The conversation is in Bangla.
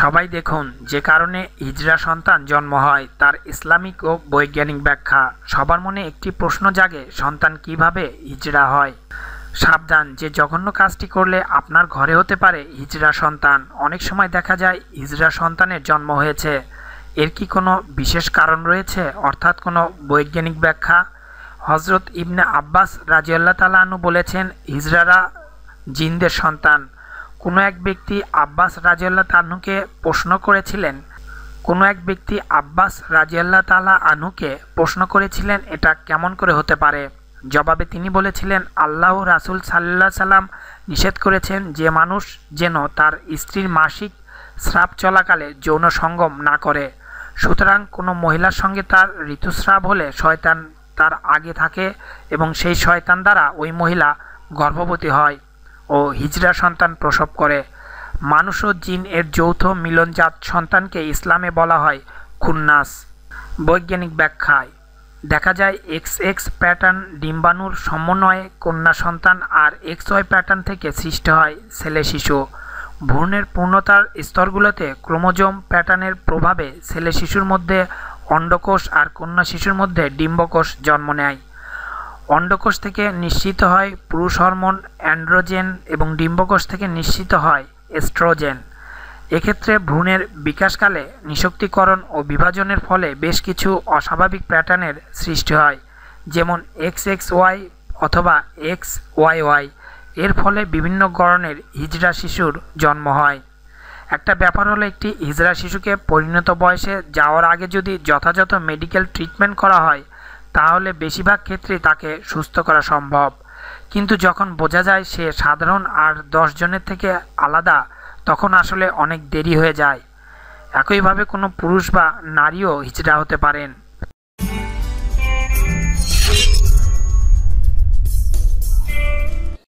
সবাই দেখুন যে কারণে হিজরা সন্তান জন্ম হয় তার ইসলামিক ও বৈজ্ঞানিক ব্যাখ্যা সবার মনে একটি প্রশ্ন জাগে সন্তান কিভাবে হিজরা হয় সাবধান যে জঘন্য কাজটি করলে আপনার ঘরে হতে পারে হিজরা সন্তান অনেক সময় দেখা যায় হিজরা সন্তানের জন্ম হয়েছে এর কি কোনো বিশেষ কারণ রয়েছে অর্থাৎ কোনো বৈজ্ঞানিক ব্যাখ্যা হজরত ইবনে আব্বাস রাজিউল্লা তালাহনু বলেছেন হিজরারা জিনদের সন্তান কোনো এক ব্যক্তি আব্বাস রাজিয়াল্লাহ তানুকে প্রশ্ন করেছিলেন কোনো এক ব্যক্তি আব্বাস রাজিয়াল্লাহ তালা আনুকে প্রশ্ন করেছিলেন এটা কেমন করে হতে পারে জবাবে তিনি বলেছিলেন আল্লাহ রাসুল সাল্লা সাল্লাম নিষেধ করেছেন যে মানুষ যেন তার স্ত্রীর মাসিক স্রাব চলাকালে যৌন সঙ্গম না করে সুতরাং কোনো মহিলার সঙ্গে তার ঋতুস্রাব হলে শয়তান তার আগে থাকে এবং সেই শয়তান দ্বারা ওই মহিলা গর্ভবতী হয় ও হিজরা সন্তান প্রসব করে মানুষ ও জিন এর যৌথ মিলনজাত সন্তানকে ইসলামে বলা হয় খুন্নাস বৈজ্ঞানিক ব্যাখ্যায় দেখা যায় এক্স এক্স প্যাটার্ন ডিম্বাণুর সমন্বয়ে কন্যা সন্তান আর এক্স ওয়াই প্যাটার্ন থেকে সৃষ্টি হয় ছেলে শিশু ভ্রূণের পূর্ণতার স্তরগুলোতে ক্রোমোজোম প্যাটার্নের প্রভাবে ছেলে শিশুর মধ্যে অন্ডকোষ আর কন্যা শিশুর মধ্যে ডিম্বকোষ জন্ম নেয় অন্ডকোষ থেকে নিঃসৃত হয় পুরুষ হরমোন অ্যান্ড্রোজেন এবং ডিম্বকোষ থেকে নিঃসৃত হয় এস্ট্রোজেন এক্ষেত্রে ভ্রূণের বিকাশকালে নিশক্তিকরণ ও বিভাজনের ফলে বেশ কিছু অস্বাভাবিক প্যাটার্নের সৃষ্টি হয় যেমন এক্স এক্স ওয়াই অথবা এক্স ওয়াই ওয়াই এর ফলে বিভিন্ন গড়নের হিজড়া শিশুর জন্ম হয় একটা ব্যাপার হলো একটি হিজড়া শিশুকে পরিণত বয়সে যাওয়ার আগে যদি যথাযথ মেডিকেল ট্রিটমেন্ট করা হয় তাহলে বেশিরভাগ ক্ষেত্রে তাকে সুস্থ করা সম্ভব কিন্তু যখন বোঝা যায় সে সাধারণ আর দশজনের থেকে আলাদা তখন আসলে অনেক দেরি হয়ে যায় একইভাবে কোনো পুরুষ বা নারীও হিচড়া হতে পারেন